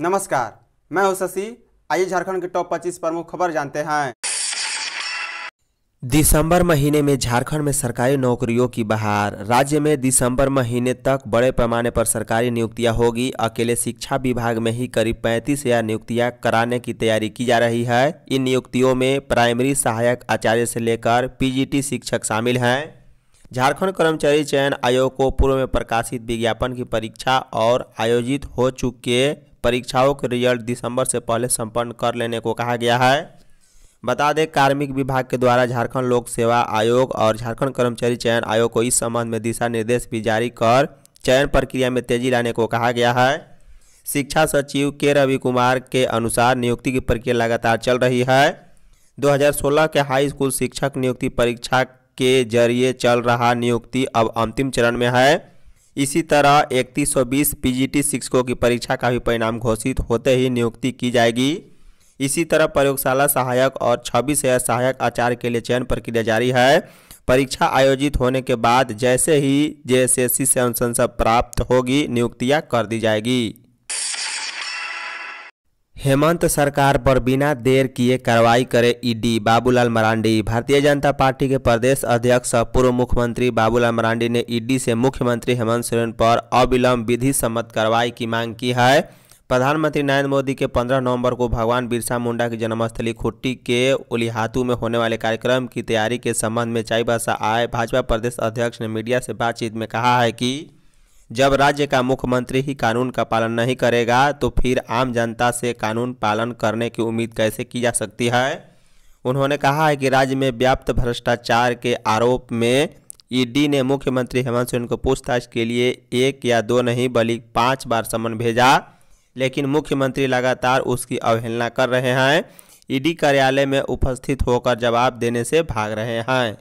नमस्कार मैं हूं शशि आइए झारखंड के टॉप 25 प्रमुख खबर जानते हैं दिसंबर महीने में झारखंड में सरकारी नौकरियों की बहार राज्य में दिसंबर महीने तक बड़े पैमाने पर सरकारी नियुक्तियां होगी अकेले शिक्षा विभाग में ही करीब पैंतीस हजार नियुक्तियां कराने की तैयारी की जा रही है इन नियुक्तियों में प्राइमरी सहायक आचार्य से लेकर पीजीटी शिक्षक शामिल हैं झारखंड कर्मचारी चयन आयोग को पूर्व में प्रकाशित विज्ञापन की परीक्षा और आयोजित हो चुके परीक्षाओं के रिजल्ट दिसंबर से पहले संपन्न कर लेने को कहा गया है बता दें कार्मिक विभाग के द्वारा झारखंड लोक सेवा आयोग और झारखंड कर्मचारी चयन आयोग को इस संबंध में दिशा निर्देश भी जारी कर चयन प्रक्रिया में तेजी लाने को कहा गया है शिक्षा सचिव के रवि कुमार के अनुसार नियुक्ति की प्रक्रिया लगातार चल रही है 2016 के हाई स्कूल शिक्षक नियुक्ति परीक्षा के जरिए चल रहा नियुक्ति अब अंतिम चरण में है इसी तरह 3120 पीजीटी शिक्षकों की परीक्षा का भी परिणाम घोषित होते ही नियुक्ति की जाएगी इसी तरह प्रयोगशाला सहायक और छब्बीस हजार सहायक आचार्य के लिए चयन प्रक्रिया जारी है परीक्षा आयोजित होने के बाद जैसे ही सी से अनुशंसा प्राप्त होगी नियुक्तियां कर दी जाएगी हेमंत सरकार पर बिना देर किए कार्रवाई करे ईडी बाबूलाल मरांडी भारतीय जनता पार्टी के प्रदेश अध्यक्ष और पूर्व मुख्यमंत्री बाबूलाल मरांडी ने ईडी से मुख्यमंत्री हेमंत सोरेन पर अविलंब विधि सम्मत कार्रवाई की मांग की है प्रधानमंत्री नरेंद्र मोदी के 15 नवंबर को भगवान बिरसा मुंडा की जन्मस्थली खुट्टी के उलिहातू में होने वाले कार्यक्रम की तैयारी के संबंध में चाईबासा आए भाजपा प्रदेश अध्यक्ष ने मीडिया से बातचीत में कहा है कि जब राज्य का मुख्यमंत्री ही कानून का पालन नहीं करेगा तो फिर आम जनता से कानून पालन करने की उम्मीद कैसे की जा सकती है उन्होंने कहा है कि राज्य में व्याप्त भ्रष्टाचार के आरोप में ईडी ने मुख्यमंत्री हेमंत सोरेन को पूछताछ के लिए एक या दो नहीं बल्कि पाँच बार समन भेजा लेकिन मुख्यमंत्री लगातार उसकी अवहेलना कर रहे हैं ईडी कार्यालय में उपस्थित होकर जवाब देने से भाग रहे हैं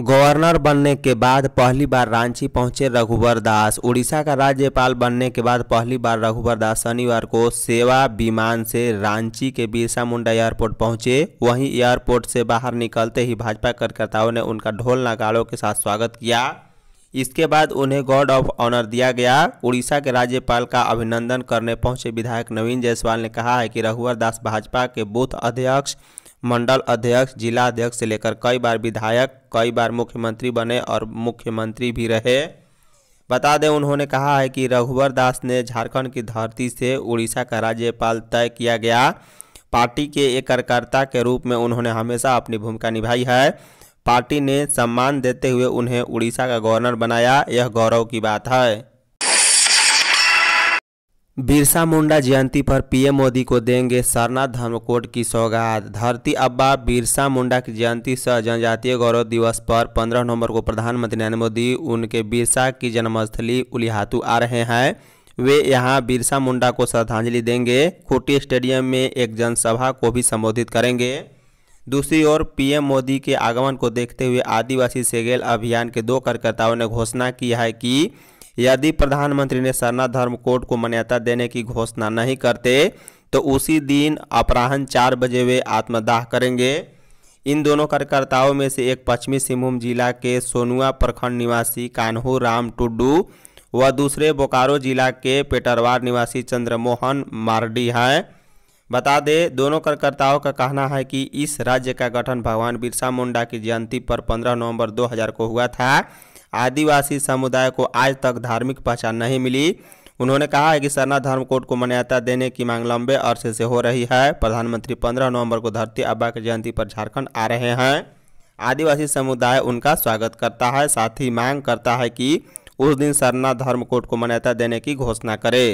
गवर्नर बनने के बाद पहली बार रांची पहुंचे रघुवर दास उड़ीसा का राज्यपाल बनने के बाद पहली बार रघुवर दास शनिवार को सेवा विमान से रांची के बिरसा मुंडा एयरपोर्ट पहुंचे वहीं एयरपोर्ट से बाहर निकलते ही भाजपा कार्यकर्ताओं ने उनका ढोल नगाड़ों के साथ स्वागत किया इसके बाद उन्हें गार्ड ऑफ ऑनर दिया गया उड़ीसा के राज्यपाल का अभिनंदन करने पहुंचे विधायक नवीन जायसवाल ने कहा है कि रघुवर दास भाजपा के बूथ अध्यक्ष मंडल अध्यक्ष जिला अध्यक्ष से लेकर कई बार विधायक कई बार मुख्यमंत्री बने और मुख्यमंत्री भी रहे बता दें उन्होंने कहा है कि रघुवर दास ने झारखंड की धरती से उड़ीसा का राज्यपाल तय किया गया पार्टी के एक कार्यकर्ता के रूप में उन्होंने हमेशा अपनी भूमिका निभाई है पार्टी ने सम्मान देते हुए उन्हें उड़ीसा का गवर्नर बनाया यह गौरव की बात है बिरसा मुंडा जयंती पर पीएम मोदी को देंगे सरनाथ धर्म कोड की सौगात धरती अब्बा बिरसा मुंडा की जयंती सह जनजातीय गौरव दिवस पर 15 नवंबर को प्रधानमंत्री नरेंद्र मोदी उनके बिरसा की जन्मस्थली उलिहातू आ रहे हैं वे यहां बिरसा मुंडा को श्रद्धांजलि देंगे खूटी स्टेडियम में एक जनसभा को भी संबोधित करेंगे दूसरी ओर पीएम मोदी के आगमन को देखते हुए आदिवासी सेगेल अभियान के दो कार्यकर्ताओं ने घोषणा की है कि यदि प्रधानमंत्री ने सरना धर्म कोड को मान्यता देने की घोषणा नहीं करते तो उसी दिन अपराहन चार बजे वे आत्मदाह करेंगे इन दोनों कार्यकर्ताओं में से एक पश्चिमी सिंहभूम जिला के सोनुआ प्रखंड निवासी कान्हू राम टुड्डू व दूसरे बोकारो जिला के पेटरवार निवासी चंद्रमोहन मारडी हैं बता दें दोनों कार्यकर्ताओं का कहना है कि इस राज्य का गठन भगवान बिरसा मुंडा की जयंती पर 15 नवंबर 2000 को हुआ था आदिवासी समुदाय को आज तक धार्मिक पहचान नहीं मिली उन्होंने कहा है कि सरना धर्म कोड को मान्यता देने की मांग लंबे अरसे से हो रही है प्रधानमंत्री 15 नवंबर को धरती अब्बा की जयंती पर झारखंड आ रहे हैं आदिवासी समुदाय उनका स्वागत करता है साथ ही मांग करता है कि उस दिन सरना धर्म कोड को मान्यता देने की घोषणा करे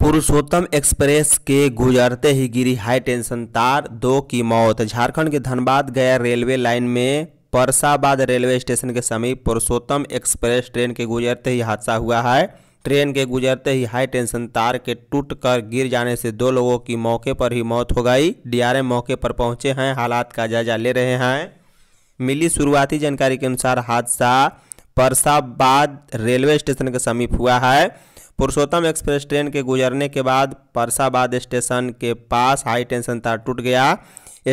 पुरुषोत्तम एक्सप्रेस के गुजरते ही गिरी हाई टेंशन तार दो की मौत झारखंड के धनबाद गया रेलवे लाइन में परसाबाद रेलवे स्टेशन के समीप पुरुषोत्तम एक्सप्रेस ट्रेन के गुजरते ही हादसा हुआ है ट्रेन के गुजरते ही हाई टेंशन तार के टूट कर गिर जाने से दो लोगों की मौके पर ही मौत हो गई डीआरएम मौके पर पहुंचे हैं हालात का जायजा ले रहे हैं मिली शुरुआती जानकारी के अनुसार हादसा परसाबाद रेलवे स्टेशन के समीप हुआ है पुरुषोत्तम एक्सप्रेस ट्रेन के गुजरने के बाद परसाबाद स्टेशन के पास हाई टेंशन तार टूट गया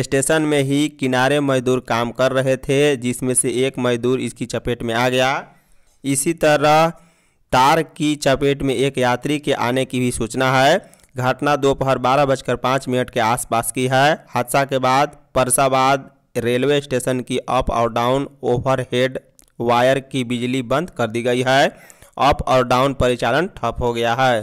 स्टेशन में ही किनारे मजदूर काम कर रहे थे जिसमें से एक मजदूर इसकी चपेट में आ गया इसी तरह तार की चपेट में एक यात्री के आने की भी सूचना है घटना दोपहर बारह बजकर पाँच मिनट के आसपास की है हादसा के बाद परसाबाद रेलवे स्टेशन की अप और डाउन ओवरहेड वायर की बिजली बंद कर दी गई है अप और डाउन परिचालन ठप हो गया है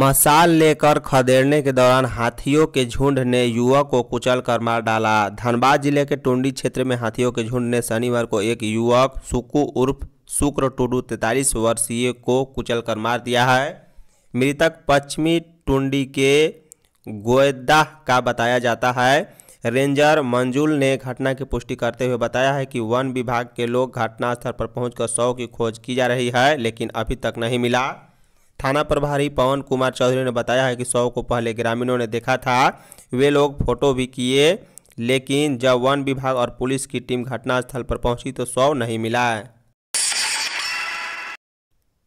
मसाल लेकर खदेड़ने के दौरान हाथियों के झुंड ने युवक को कुचल कर मार डाला धनबाद जिले के टुंडी क्षेत्र में हाथियों के झुंड ने शनिवार को एक युवक सुकु उर्फ शुक्र टुडू तैतालीस वर्षीय को कुचल कर मार दिया है मृतक पश्चिमी टुंडी के गोयदाह का बताया जाता है रेंजर मंजूल ने घटना की पुष्टि करते हुए बताया है कि वन विभाग के लोग घटनास्थल पर पहुंचकर शव की खोज की जा रही है लेकिन अभी तक नहीं मिला थाना प्रभारी पवन कुमार चौधरी ने बताया है कि शव को पहले ग्रामीणों ने देखा था वे लोग फोटो भी किए लेकिन जब वन विभाग और पुलिस की टीम घटनास्थल पर पहुंची तो शव नहीं मिला है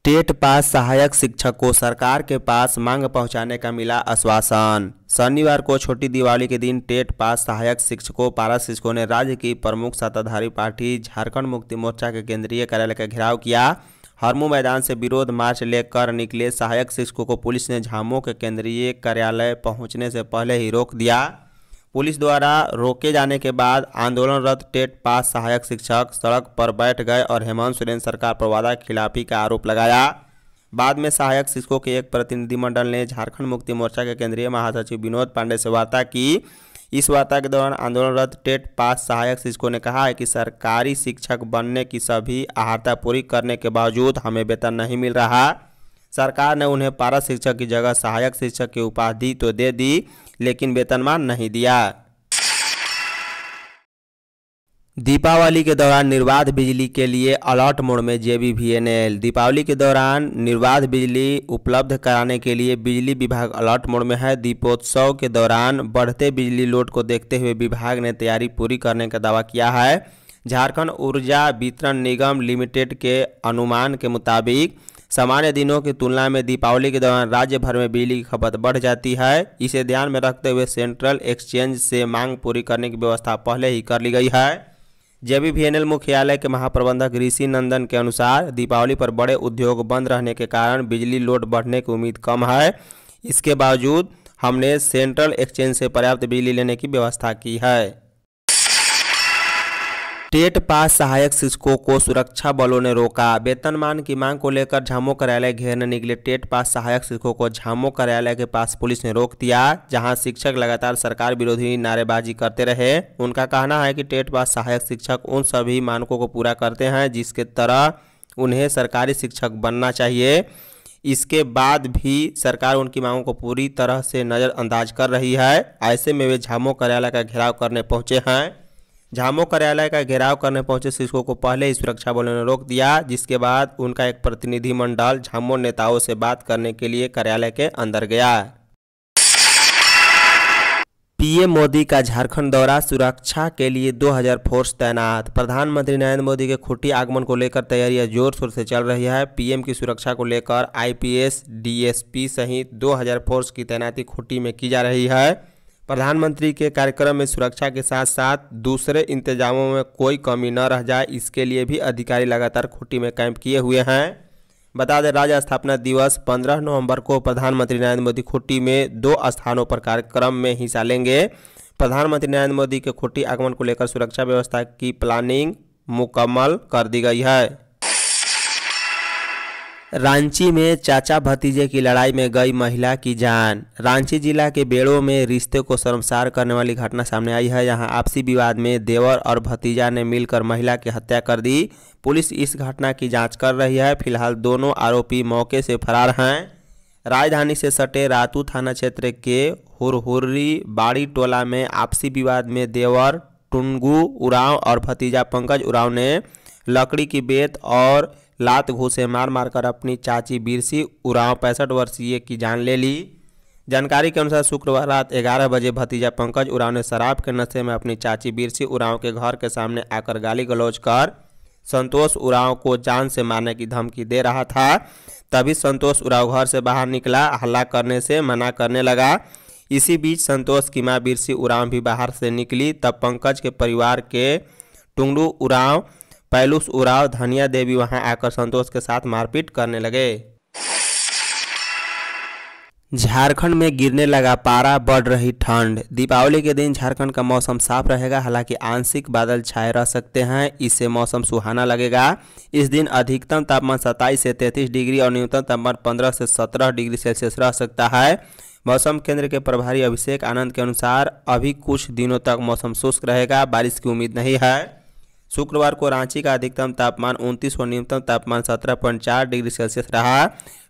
टेट पास सहायक शिक्षक को सरकार के पास मांग पहुंचाने का मिला आश्वासन शनिवार को छोटी दिवाली के दिन टेट पास सहायक शिक्षकों पारा शिक्षकों ने राज्य की प्रमुख सत्ताधारी पार्टी झारखंड मुक्ति मोर्चा के केंद्रीय कार्यालय का घेराव किया हरमू मैदान से विरोध मार्च लेकर निकले सहायक शिक्षकों को पुलिस ने झामो के केंद्रीय कार्यालय पहुंचने से पहले ही रोक दिया पुलिस द्वारा रोके जाने के बाद आंदोलनरत टेट पास सहायक शिक्षक सड़क पर बैठ गए और हेमंत सोरेन सरकार पर वादा खिलाफी का आरोप लगाया बाद में सहायक शिक्षकों के एक प्रतिनिधिमंडल ने झारखंड मुक्ति मोर्चा के केंद्रीय महासचिव विनोद पांडे से वार्ता की इस वार्ता के दौरान आंदोलनरत टेट पास सहायक शिक्षकों ने कहा है कि सरकारी शिक्षक बनने की सभी आहारता पूरी करने के बावजूद हमें वेतन नहीं मिल रहा सरकार ने उन्हें पारा शिक्षक की जगह सहायक शिक्षक की उपाधि तो दे दी लेकिन वेतनमान नहीं दिया दीपावली के दौरान निर्बाध बिजली के लिए अलर्ट मोड में जेबीवीएनएल दीपावली के दौरान निर्बाध बिजली उपलब्ध कराने के लिए बिजली विभाग अलर्ट मोड में है दीपोत्सव के दौरान बढ़ते बिजली लोड को देखते हुए विभाग ने तैयारी पूरी करने का दावा किया है झारखंड ऊर्जा वितरण निगम लिमिटेड के अनुमान के मुताबिक सामान्य दिनों की तुलना में दीपावली के दौरान राज्य भर में बिजली की खपत बढ़ जाती है इसे ध्यान में रखते हुए सेंट्रल एक्सचेंज से मांग पूरी करने की व्यवस्था पहले ही कर ली गई है एल मुख्यालय के महाप्रबंधक ऋषि नंदन के अनुसार दीपावली पर बड़े उद्योग बंद रहने के कारण बिजली लोड बढ़ने की उम्मीद कम है इसके बावजूद हमने सेंट्रल एक्सचेंज से पर्याप्त बिजली लेने की व्यवस्था की है टेट पास सहायक शिक्षकों को सुरक्षा बलों ने रोका वेतनमान की मांग को लेकर झामो कार्यालय घेरने निकले टेट पास सहायक शिक्षकों को झामो कार्यालय के पास पुलिस ने रोक दिया जहां शिक्षक लगातार सरकार विरोधी नारेबाजी करते रहे उनका कहना है कि टेट पास सहायक शिक्षक उन सभी मानकों को पूरा करते हैं जिसके तरह उन्हें सरकारी शिक्षक बनना चाहिए इसके बाद भी सरकार उनकी मांगों को पूरी तरह से नज़रअंदाज कर रही है ऐसे में वे झामो कार्यालय का घेराव करने पहुँचे हैं झामो कार्यालय का घेराव करने पहुंचे शिक्षकों को पहले ही सुरक्षा बलों ने रोक दिया जिसके बाद उनका एक प्रतिनिधिमंडल झामो नेताओं से बात करने के लिए कार्यालय के अंदर गया पीएम मोदी का झारखंड दौरा सुरक्षा के लिए 2000 फोर्स तैनात प्रधानमंत्री नरेंद्र मोदी के खुटी आगमन को लेकर तैयारियां जोर शोर से चल रही है पीएम की सुरक्षा को लेकर आईपीएस डीएसपी सहित 2000 फोर्स की तैनाती खुटी में की जा रही है प्रधानमंत्री के कार्यक्रम में सुरक्षा के साथ साथ दूसरे इंतजामों में कोई कमी न रह जाए इसके लिए भी अधिकारी लगातार खुट्टी में कैंप किए हुए हैं बता दें राज्य स्थापना दिवस 15 नवंबर को प्रधानमंत्री नरेंद्र मोदी खुट्टी में दो स्थानों पर कार्यक्रम में हिस्सा लेंगे प्रधानमंत्री नरेंद्र मोदी के खुट्टी आगमन को लेकर सुरक्षा व्यवस्था की प्लानिंग मुकम्मल कर दी गई है रांची में चाचा भतीजे की लड़ाई में गई महिला की जान रांची जिला के बेड़ों में रिश्ते को शर्मसार करने वाली घटना सामने आई है यहां आपसी विवाद में देवर और भतीजा ने मिलकर महिला की हत्या कर दी पुलिस इस घटना की जांच कर रही है फिलहाल दोनों आरोपी मौके से फरार हैं राजधानी से सटे रातू थाना क्षेत्र के हुरहुर्री बाड़ी टोला में आपसी विवाद में देवर टुनगू उराव और भतीजा पंकज उराव ने लकड़ी की बेत और लात घूसे मार मारकर अपनी चाची बिरसी उराव पैंसठ वर्षीय की जान ले ली जानकारी के अनुसार शुक्रवार रात ग्यारह बजे भतीजा पंकज उराव ने शराब के नशे में अपनी चाची बिरसी उराव के घर के सामने आकर गाली गलौज कर संतोष उराव को जान से मारने की धमकी दे रहा था तभी संतोष उराव घर से बाहर निकला हल्ला करने से मना करने लगा इसी बीच संतोष की माँ बिरसी उराव भी बाहर से निकली तब पंकज के परिवार के टुंगडू उराव पैलुस उराव धनिया देवी वहां आकर संतोष के साथ मारपीट करने लगे झारखंड में गिरने लगा पारा बढ़ रही ठंड दीपावली के दिन झारखंड का मौसम साफ रहेगा हालांकि आंशिक बादल छाए रह सकते हैं इससे मौसम सुहाना लगेगा इस दिन अधिकतम तापमान 27 से 33 डिग्री और न्यूनतम तापमान 15 से 17 डिग्री सेल्सियस रह सकता है मौसम केंद्र के प्रभारी अभिषेक आनंद के अनुसार अभी कुछ दिनों तक मौसम शुष्क रहेगा बारिश की उम्मीद नहीं है शुक्रवार को रांची का अधिकतम तापमान उनतीस और न्यूनतम तापमान सत्रह पॉइंट चार डिग्री सेल्सियस रहा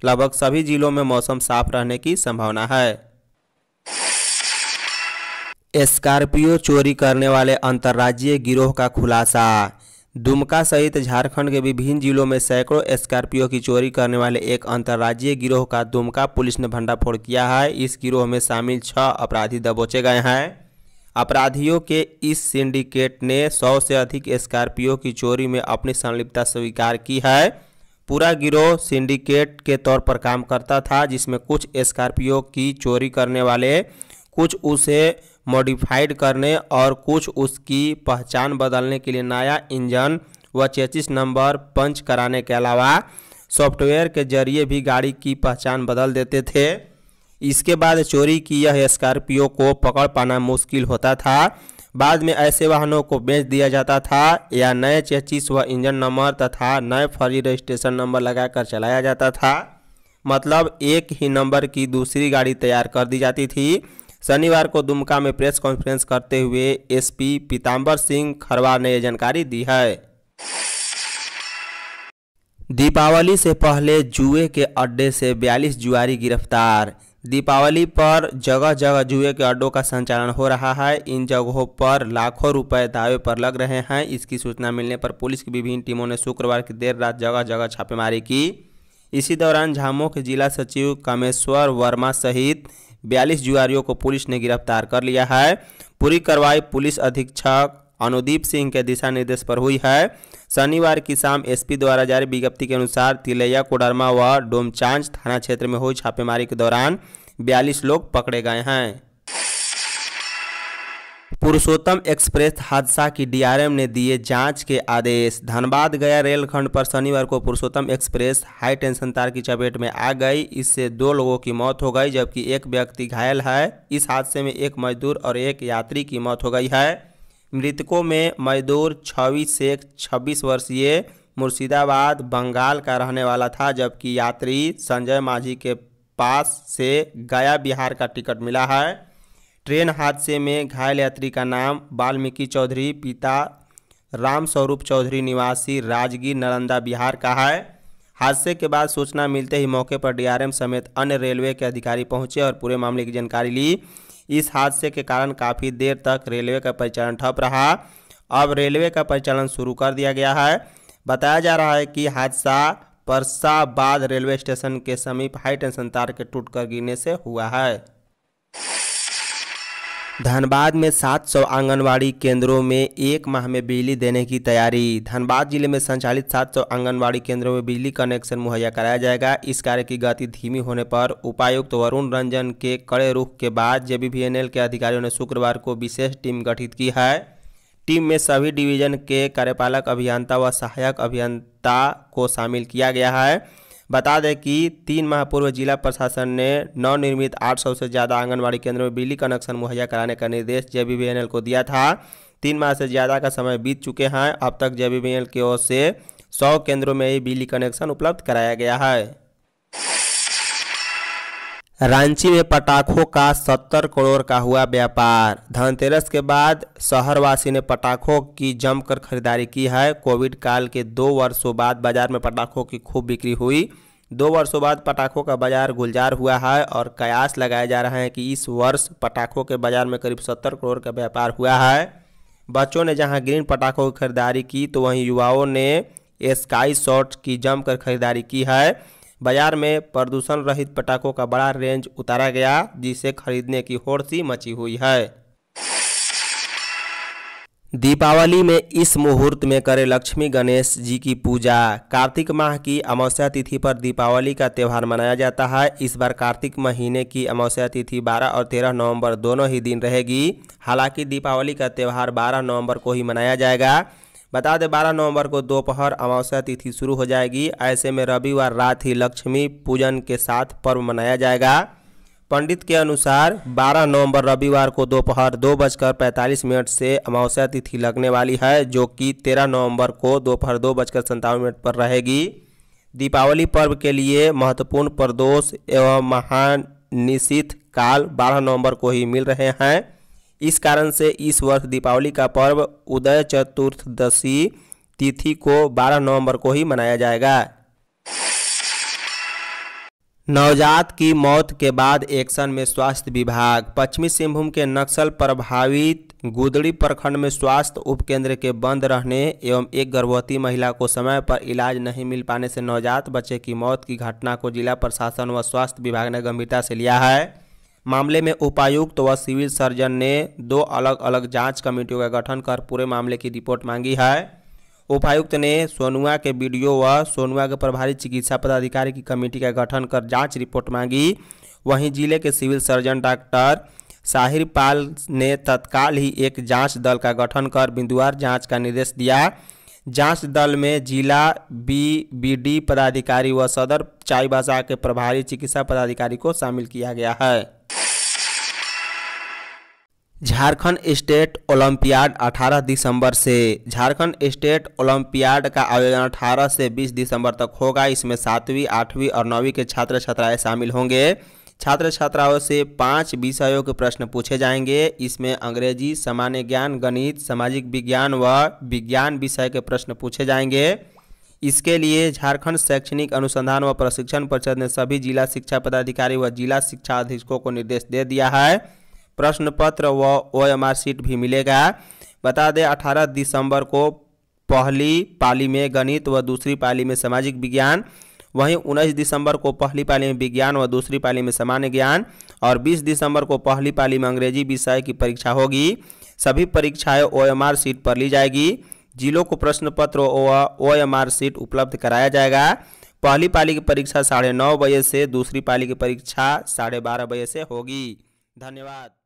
लगभग सभी जिलों में मौसम साफ रहने की संभावना है स्कॉर्पियो चोरी करने वाले अंतर्राज्यीय गिरोह का खुलासा दुमका सहित झारखंड के विभिन्न जिलों में सैकड़ों स्कॉर्पियो की चोरी करने वाले एक अंतर्राज्यीय गिरोह का दुमका पुलिस ने भंडाफोड़ किया है इस गिरोह में शामिल छह अपराधी दबोचे गए हैं अपराधियों के इस सिंडिकेट ने सौ से अधिक स्कॉर्पियो की चोरी में अपनी संलिप्तता स्वीकार की है पूरा गिरोह सिंडिकेट के तौर पर काम करता था जिसमें कुछ स्कॉर्पियो की चोरी करने वाले कुछ उसे मॉडिफाइड करने और कुछ उसकी पहचान बदलने के लिए नया इंजन व चेचिस नंबर पंच कराने के अलावा सॉफ्टवेयर के जरिए भी गाड़ी की पहचान बदल देते थे इसके बाद चोरी की यह स्कॉर्पियो को पकड़ पाना मुश्किल होता था बाद में ऐसे वाहनों को बेच दिया जाता था या नए चेचिस व इंजन नंबर तथा नए फर्जी रजिस्ट्रेशन नंबर लगाकर चलाया जाता था मतलब एक ही नंबर की दूसरी गाड़ी तैयार कर दी जाती थी शनिवार को दुमका में प्रेस कॉन्फ्रेंस करते हुए एसपी पीताम्बर सिंह खरवार ने यह जानकारी दी है दीपावली से पहले जुए के अड्डे से 42 जुआरी गिरफ्तार दीपावली पर जगह जगह जुए के अड्डों का संचालन हो रहा है इन जगहों पर लाखों रुपए दावे पर लग रहे हैं इसकी सूचना मिलने पर पुलिस की विभिन्न टीमों ने शुक्रवार की देर रात जगह जगह छापेमारी की इसी दौरान झामो के जिला सचिव कामेश्वर वर्मा सहित बयालीस जुआरियों को पुलिस ने गिरफ्तार कर लिया है पूरी कार्रवाई पुलिस अधीक्षक अनुदीप सिंह के दिशा निर्देश पर हुई है शनिवार की शाम एसपी द्वारा जारी विज्ञप्ति के अनुसार तिलैया कोडरमा व डोमचांच थाना क्षेत्र में हुई छापेमारी के दौरान बयालीस लोग पकड़े गए हैं पुरुषोत्तम एक्सप्रेस हादसा की डीआरएम ने दिए जांच के आदेश धनबाद गया रेलखंड पर शनिवार को पुरुषोत्तम एक्सप्रेस हाई टेंशन तार की चपेट में आ गई इससे दो लोगों की मौत हो गई जबकि एक व्यक्ति घायल है इस हादसे में एक मजदूर और एक यात्री की मौत हो गई है मृतकों में मजदूर छवि शेख छब्बीस वर्षीय मुर्शिदाबाद बंगाल का रहने वाला था जबकि यात्री संजय माझी के पास से गया बिहार का टिकट मिला है ट्रेन हादसे में घायल यात्री का नाम वाल्मीकि चौधरी पिता राम स्वरूप चौधरी निवासी राजगीर नालंदा बिहार का है हादसे के बाद सूचना मिलते ही मौके पर डीआरएम समेत अन्य रेलवे के अधिकारी पहुंचे और पूरे मामले की जानकारी ली इस हादसे के कारण काफ़ी देर तक रेलवे का परिचालन ठप रहा अब रेलवे का परिचालन शुरू कर दिया गया है बताया जा रहा है कि हादसा परसाबाद रेलवे स्टेशन के समीप हाई टेंशन तार के टूटकर गिरने से हुआ है धनबाद में 700 आंगनवाड़ी केंद्रों में एक माह में बिजली देने की तैयारी धनबाद जिले में संचालित 700 आंगनवाड़ी केंद्रों में बिजली कनेक्शन मुहैया कराया जाएगा इस कार्य की गति धीमी होने पर उपायुक्त वरुण रंजन के कड़े रुख के बाद जेबीवीएनएल के अधिकारियों ने शुक्रवार को विशेष टीम गठित की है टीम में सभी डिवीजन के कार्यपालक अभियंता व सहायक अभियंता को शामिल किया गया है बता दें कि तीन माह पूर्व जिला प्रशासन ने नवनिर्मित 800 से ज़्यादा आंगनबाड़ी केंद्रों में बिजली कनेक्शन मुहैया कराने का निर्देश जे को दिया था तीन माह से ज़्यादा का समय बीत चुके हैं अब तक जे की ओर से सौ केंद्रों में ही बिजली कनेक्शन उपलब्ध कराया गया है रांची में पटाखों का सत्तर करोड़ का हुआ व्यापार धनतेरस के बाद शहरवासी ने पटाखों की जमकर खरीदारी की है कोविड काल के दो वर्षों बाद बाजार में पटाखों की खूब बिक्री हुई दो वर्षों बाद पटाखों का बाजार गुलजार हुआ है और कयास लगाए जा रहे हैं कि इस वर्ष पटाखों के बाजार में करीब सत्तर करोड़ का व्यापार हुआ है बच्चों ने जहाँ ग्रीन पटाखों की खरीदारी की तो वहीं युवाओं ने स्काई शॉट की जमकर खरीदारी की है बाजार में प्रदूषण रहित पटाखों का बड़ा रेंज उतारा गया जिसे खरीदने की होड़सी मची हुई है दीपावली में इस मुहूर्त में करें लक्ष्मी गणेश जी की पूजा कार्तिक माह की अमावस्या तिथि पर दीपावली का त्यौहार मनाया जाता है इस बार कार्तिक महीने की अमावस्या तिथि 12 और 13 नवंबर दोनों ही दिन रहेगी हालांकि दीपावली का त्यौहार 12 नवंबर को ही मनाया जाएगा बता दें बारह नवंबर को दोपहर अमावस्या तिथि शुरू हो जाएगी ऐसे में रविवार रात ही लक्ष्मी पूजन के साथ पर्व मनाया जाएगा पंडित के अनुसार 12 नवंबर रविवार को दोपहर दो, दो बजकर पैंतालीस मिनट से अमावस्या तिथि लगने वाली है जो कि 13 नवंबर को दोपहर दो, दो बजकर संतावन मिनट पर रहेगी दीपावली पर्व के लिए महत्वपूर्ण प्रदोष एवं महानिशित काल 12 नवंबर को ही मिल रहे हैं इस कारण से इस वर्ष दीपावली का पर्व उदय चतुर्थदशी तिथि को 12 नवंबर को ही मनाया जाएगा नवजात की मौत के बाद एक्शन में स्वास्थ्य विभाग पश्चिमी सिंहभूम के नक्सल प्रभावित गुदड़ी प्रखंड में स्वास्थ्य उपकेंद्र के बंद रहने एवं एक गर्भवती महिला को समय पर इलाज नहीं मिल पाने से नवजात बच्चे की मौत की घटना को जिला प्रशासन व स्वास्थ्य विभाग ने गंभीरता से लिया है मामले में उपायुक्त व सिविल सर्जन ने दो अलग अलग जांच कमेटियों का गठन कर पूरे मामले की रिपोर्ट मांगी है उपायुक्त ने सोनुआ के वीडियो व सोनुआ के प्रभारी चिकित्सा पदाधिकारी की कमेटी का गठन कर जांच रिपोर्ट मांगी वहीं जिले के civil surgeon doctor Sahir Pal ने तत्काल ही एक जांच दल का गठन कर बिंदुवार जांच का निर्देश दिया जांच दल में जिला बी बी डी पदाधिकारी व सदर चाईबासा के प्रभारी चिकित्सा पदाधिकारी को शामिल किया गया है झारखंड स्टेट ओलंपियाड 18 दिसंबर से झारखंड स्टेट ओलंपियाड का आयोजन 18 से 20 दिसंबर तक होगा इसमें सातवीं आठवीं और नौवीं के छात्र छात्राएं शामिल होंगे छात्र छात्राओं से पांच विषयों के प्रश्न पूछे जाएंगे इसमें अंग्रेजी सामान्य ज्ञान गणित सामाजिक विज्ञान व विज्ञान विषय के प्रश्न पूछे जाएंगे इसके लिए झारखंड शैक्षणिक अनुसंधान व प्रशिक्षण परिषद ने सभी जिला शिक्षा पदाधिकारी व जिला शिक्षा अधीक्षकों को निर्देश दे दिया है प्रश्न पत्र व ओ एम आर सीट भी मिलेगा बता दें अठारह दिसंबर को पहली पाली में गणित व दूसरी पाली में सामाजिक विज्ञान वहीं उन्नीस दिसंबर को पहली पाली में विज्ञान व दूसरी पाली में सामान्य ज्ञान और बीस दिसंबर को पहली पाली में अंग्रेजी विषय की परीक्षा होगी सभी परीक्षाएं आर सीट पर ली जाएगी जिलों को प्रश्न पत्र व ओ आर सीट उपलब्ध कराया जाएगा पहली पाली की परीक्षा साढ़े नौ बजे से दूसरी पाली की परीक्षा साढ़े बारह बजे से होगी धन्यवाद